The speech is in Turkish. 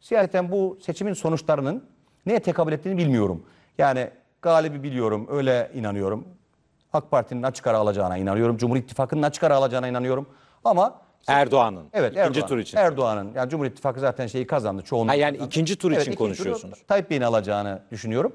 Siyaseten bu seçimin sonuçlarının neye tekabül ettiğini bilmiyorum. Yani galibi biliyorum, öyle inanıyorum. AK Parti'nin açık ara alacağına inanıyorum. Cumhur İttifakı'nın açık ara alacağına inanıyorum. Ama Erdoğan'ın. Evet, ikinci Erdoğan. tur için. Erdoğan'ın yani Cumhur İttifakı zaten şeyi kazandı çoğunlukla. Ha yani ikinci tur için evet, ikinci konuşuyorsunuz. Turu, Tayyip Bey'in alacağını düşünüyorum.